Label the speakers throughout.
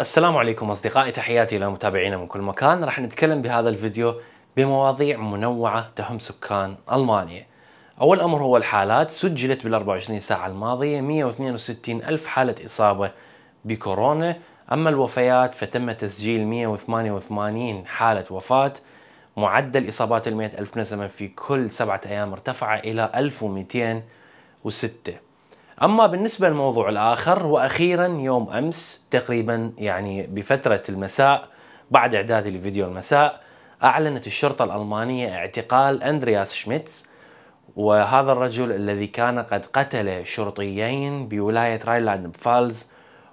Speaker 1: السلام عليكم أصدقائي تحياتي لمتابعينا من كل مكان راح نتكلم بهذا الفيديو بمواضيع منوعة تهم سكان ألمانيا أول أمر هو الحالات سجلت بال 24 ساعة الماضية 162 ألف حالة إصابة بكورونا أما الوفيات فتم تسجيل 188 حالة وفاة معدل إصابات المئة ألف نسمة في كل سبعة أيام ارتفع إلى 1206 أما بالنسبة للموضوع الآخر وأخيرا يوم أمس تقريبا يعني بفترة المساء بعد إعدادي لفيديو المساء أعلنت الشرطة الألمانية اعتقال أندرياس شميتز وهذا الرجل الذي كان قد قتل شرطيين بولاية رايلاند فالز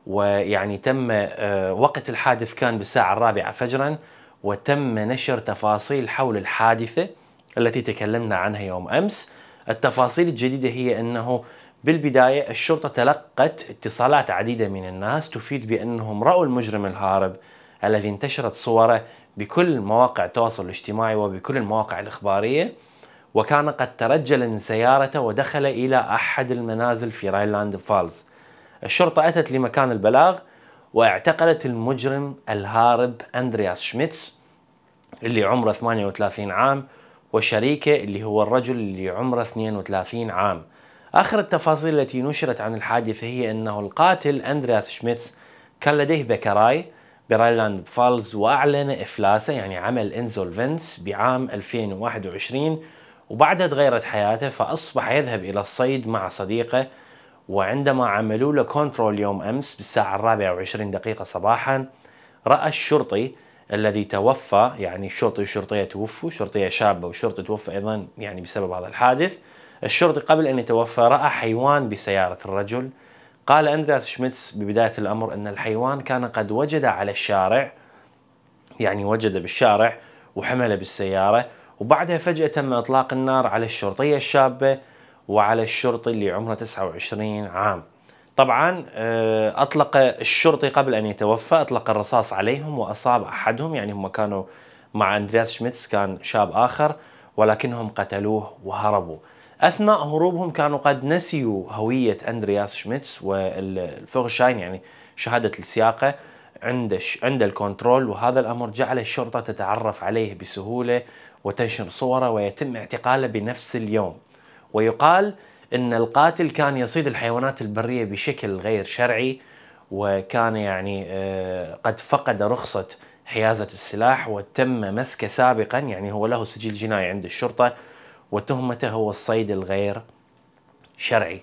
Speaker 1: ويعني تم آه، وقت الحادث كان بالساعة الرابعة فجرا وتم نشر تفاصيل حول الحادثة التي تكلمنا عنها يوم أمس التفاصيل الجديدة هي أنه بالبداية الشرطة تلقت اتصالات عديدة من الناس تفيد بأنهم رأوا المجرم الهارب الذي انتشرت صوره بكل مواقع التواصل الاجتماعي وبكل المواقع الإخبارية وكان قد ترجل من سيارته ودخل إلى أحد المنازل في رايلاند فالز الشرطة أتت لمكان البلاغ واعتقلت المجرم الهارب أندرياس شميتس اللي عمره 38 عام وشريكه اللي هو الرجل اللي عمره 32 عام آخر التفاصيل التي نشرت عن الحادثة هي أنه القاتل أندرياس شميتس كان لديه بكراي برايلاند فالز وأعلن إفلاسه يعني عمل إنزولفنس بعام 2021 وبعدها تغيرت حياته فأصبح يذهب إلى الصيد مع صديقه وعندما عملوا له كنترول يوم أمس بالساعة الرابعة وعشرين دقيقة صباحا رأى الشرطي الذي توفى يعني الشرطي والشرطية توفوا شرطية شابة وشرطي توفى أيضا يعني بسبب هذا الحادث الشرطي قبل أن يتوفى رأى حيوان بسيارة الرجل قال أندرياس شميتس ببداية الأمر أن الحيوان كان قد وجد على الشارع يعني وجد بالشارع وحمله بالسيارة وبعدها فجأة تم إطلاق النار على الشرطية الشابة وعلى الشرطي اللي عمره 29 عام طبعا آه، أطلق الشرطي قبل أن يتوفى أطلق الرصاص عليهم وأصاب أحدهم يعني هم كانوا مع أندرياس شميتس كان شاب آخر ولكنهم قتلوه وهربوا اثناء هروبهم كانوا قد نسيوا هويه اندرياس شميتس والفورشاين يعني شهاده السياقه عند عند الكنترول وهذا الامر جعل الشرطه تتعرف عليه بسهوله وتنشر صوره ويتم اعتقاله بنفس اليوم ويقال ان القاتل كان يصيد الحيوانات البريه بشكل غير شرعي وكان يعني آه، قد فقد رخصه حيازه السلاح وتم مسكه سابقا يعني هو له سجل جنائي عند الشرطه وتهمته هو الصيد الغير شرعي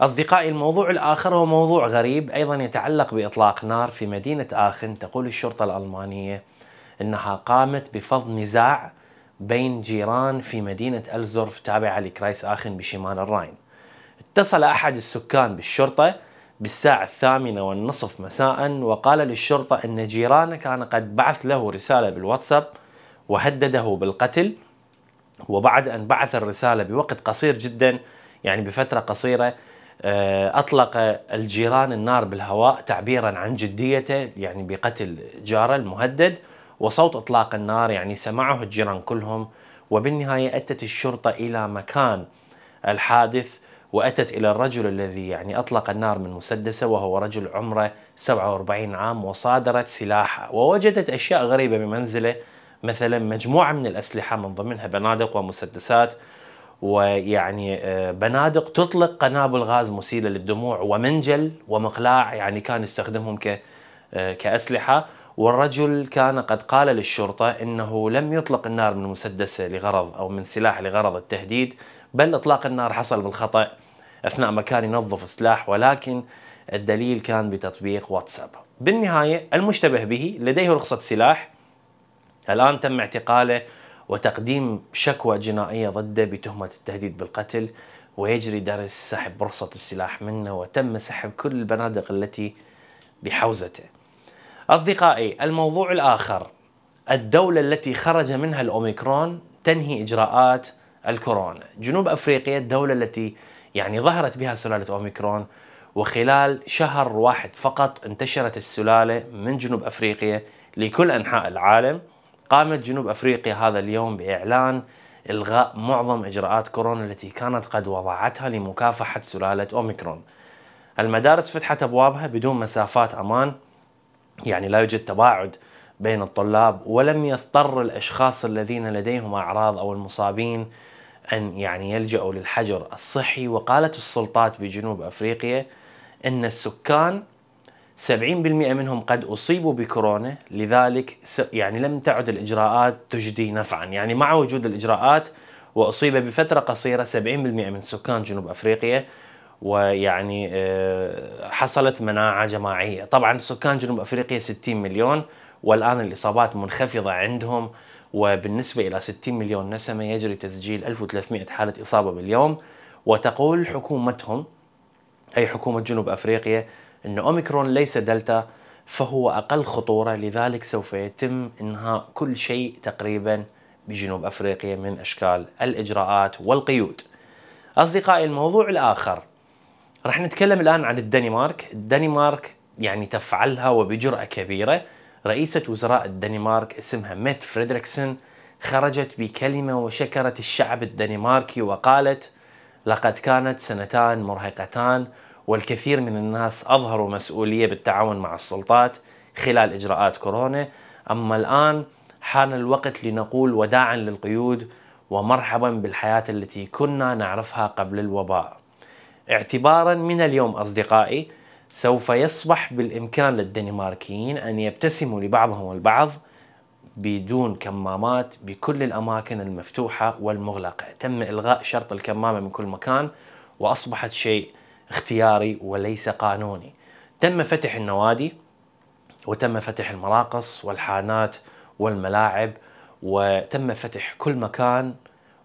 Speaker 1: أصدقائي الموضوع الآخر هو موضوع غريب أيضا يتعلق بإطلاق نار في مدينة آخن تقول الشرطة الألمانية أنها قامت بفض نزاع بين جيران في مدينة ألزورف تابعة لكرايس آخن بشمال الراين اتصل أحد السكان بالشرطة بالساعة الثامنة والنصف مساء وقال للشرطة أن جيرانه كان قد بعث له رسالة بالواتساب وهدده بالقتل وبعد أن بعث الرسالة بوقت قصير جدا يعني بفترة قصيرة آه، أطلق الجيران النار بالهواء تعبيرا عن جديته يعني بقتل جاره المهدد وصوت إطلاق النار يعني سمعه الجيران كلهم وبالنهاية أتت الشرطة إلى مكان الحادث وأتت إلى الرجل الذي يعني أطلق النار من مسدسه وهو رجل عمره 47 عام وصادرت سلاحه ووجدت أشياء غريبة بمنزله مثلا مجموعه من الاسلحه من ضمنها بنادق ومسدسات ويعني آه، بنادق تطلق قنابل غاز مسيله للدموع ومنجل ومقلاع يعني كان يستخدمهم آه، كاسلحه والرجل كان قد قال للشرطه انه لم يطلق النار من مسدسه لغرض او من سلاح لغرض التهديد بل اطلاق النار حصل بالخطا اثناء ما كان ينظف سلاح ولكن الدليل كان بتطبيق واتساب بالنهايه المشتبه به لديه رخصه سلاح الآن تم اعتقاله وتقديم شكوى جنائية ضده بتهمة التهديد بالقتل ويجري درس سحب رخصة السلاح منه وتم سحب كل البنادق التي بحوزته أصدقائي الموضوع الآخر الدولة التي خرج منها الأوميكرون تنهي إجراءات الكورونا جنوب أفريقيا الدولة التي يعني ظهرت بها سلالة أوميكرون وخلال شهر واحد فقط انتشرت السلالة من جنوب أفريقيا لكل أنحاء العالم قامت جنوب افريقيا هذا اليوم باعلان الغاء معظم اجراءات كورونا التي كانت قد وضعتها لمكافحه سلاله اوميكرون. المدارس فتحت ابوابها بدون مسافات امان يعني لا يوجد تباعد بين الطلاب ولم يضطر الاشخاص الذين لديهم اعراض او المصابين ان يعني يلجأوا للحجر الصحي وقالت السلطات بجنوب افريقيا ان السكان 70% منهم قد اصيبوا بكورونا لذلك يعني لم تعد الاجراءات تجدي نفعا يعني مع وجود الاجراءات واصيب بفتره قصيره 70% من سكان جنوب افريقيا ويعني آه، حصلت مناعه جماعيه طبعا سكان جنوب افريقيا 60 مليون والان الاصابات منخفضه عندهم وبالنسبه الى 60 مليون نسمه يجري تسجيل 1300 حاله اصابه باليوم وتقول حكومتهم اي حكومه جنوب افريقيا أن أوميكرون ليس دلتا فهو أقل خطورة لذلك سوف يتم إنهاء كل شيء تقريبا بجنوب أفريقيا من أشكال الإجراءات والقيود أصدقائي الموضوع الآخر رح نتكلم الآن عن الدنمارك الدنمارك يعني تفعلها وبجرأة كبيرة رئيسة وزراء الدنمارك اسمها ميت فريدريكسون خرجت بكلمة وشكرت الشعب الدنماركي وقالت لقد كانت سنتان مرهقتان والكثير من الناس أظهروا مسؤولية بالتعاون مع السلطات خلال إجراءات كورونا أما الآن حان الوقت لنقول وداعا للقيود ومرحبا بالحياة التي كنا نعرفها قبل الوباء اعتبارا من اليوم أصدقائي سوف يصبح بالإمكان للدنماركيين أن يبتسموا لبعضهم البعض بدون كمامات بكل الأماكن المفتوحة والمغلقة تم إلغاء شرط الكمامة من كل مكان وأصبحت شيء اختياري وليس قانوني تم فتح النوادي وتم فتح المراقص والحانات والملاعب وتم فتح كل مكان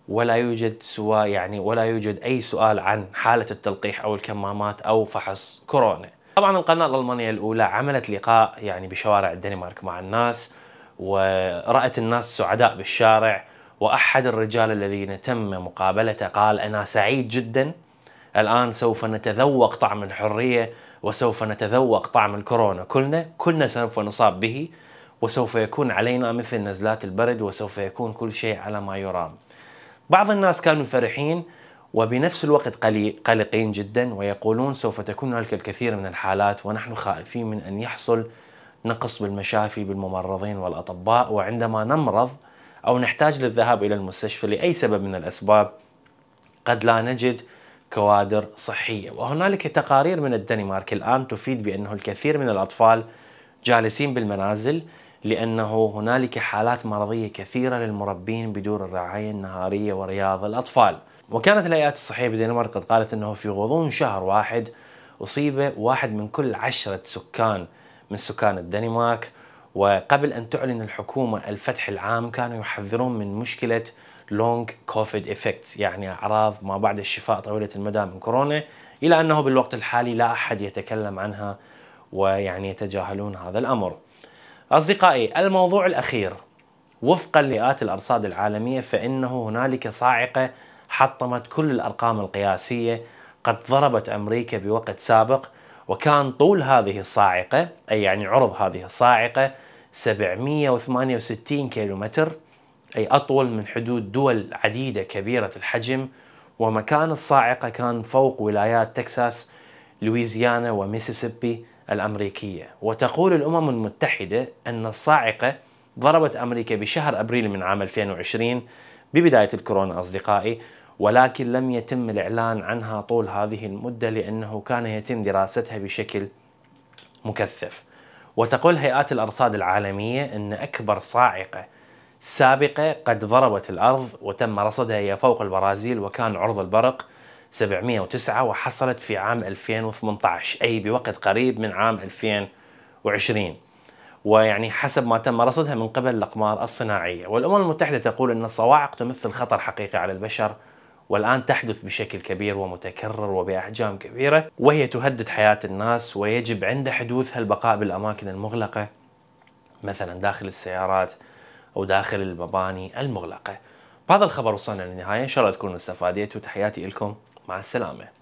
Speaker 1: ولا يوجد سوى يعني ولا يوجد اي سؤال عن حاله التلقيح او الكمامات او فحص كورونا. طبعا القناه الالمانيه الاولى عملت لقاء يعني بشوارع الدنمارك مع الناس ورات الناس سعداء بالشارع واحد الرجال الذين تم مقابلته قال انا سعيد جدا الآن سوف نتذوق طعم الحرية وسوف نتذوق طعم الكورونا كلنا كلنا سوف نصاب به وسوف يكون علينا مثل نزلات البرد وسوف يكون كل شيء على ما يرام بعض الناس كانوا فرحين وبنفس الوقت قلقين جدا ويقولون سوف تكون هناك الكثير من الحالات ونحن خائفين من أن يحصل نقص بالمشافي بالممرضين والأطباء وعندما نمرض أو نحتاج للذهاب إلى المستشفى لأي سبب من الأسباب قد لا نجد كوادر صحية وهنالك تقارير من الدنمارك الآن تفيد بأنه الكثير من الأطفال جالسين بالمنازل لأنه هنالك حالات مرضية كثيرة للمربين بدور الرعاية النهارية ورياض الأطفال وكانت الهيئات الصحية بالدنمارك قد قالت أنه في غضون شهر واحد أصيب واحد من كل عشرة سكان من سكان الدنمارك وقبل أن تعلن الحكومة الفتح العام كانوا يحذرون من مشكلة لونج كوفيد إفكتس يعني أعراض ما بعد الشفاء طويلة المدى من كورونا إلى أنه بالوقت الحالي لا أحد يتكلم عنها ويعني يتجاهلون هذا الأمر أصدقائي الموضوع الأخير وفقا لآت الأرصاد العالمية فإنه هنالك صاعقة حطمت كل الأرقام القياسية قد ضربت أمريكا بوقت سابق وكان طول هذه الصاعقة أي يعني عرض هذه الصاعقة 768 كيلومتر أي أطول من حدود دول عديدة كبيرة الحجم ومكان الصاعقة كان فوق ولايات تكساس لويزيانا وميسيسيبي الأمريكية وتقول الأمم المتحدة أن الصاعقة ضربت أمريكا بشهر أبريل من عام 2020 ببداية الكورونا أصدقائي ولكن لم يتم الإعلان عنها طول هذه المدة لأنه كان يتم دراستها بشكل مكثف وتقول هيئات الأرصاد العالمية أن أكبر صاعقة سابقة قد ضربت الأرض وتم رصدها هي فوق البرازيل وكان عرض البرق 709 وحصلت في عام 2018 أي بوقت قريب من عام 2020 ويعني حسب ما تم رصدها من قبل الأقمار الصناعية والأمم المتحدة تقول أن الصواعق تمثل خطر حقيقي على البشر والآن تحدث بشكل كبير ومتكرر وبأحجام كبيرة وهي تهدد حياة الناس ويجب عند حدوثها البقاء بالأماكن المغلقة مثلا داخل السيارات أو داخل المباني المغلقة بهذا الخبر وصلنا للنهاية إن شاء الله تكونوا استفاديتوا تحياتي لكم مع السلامة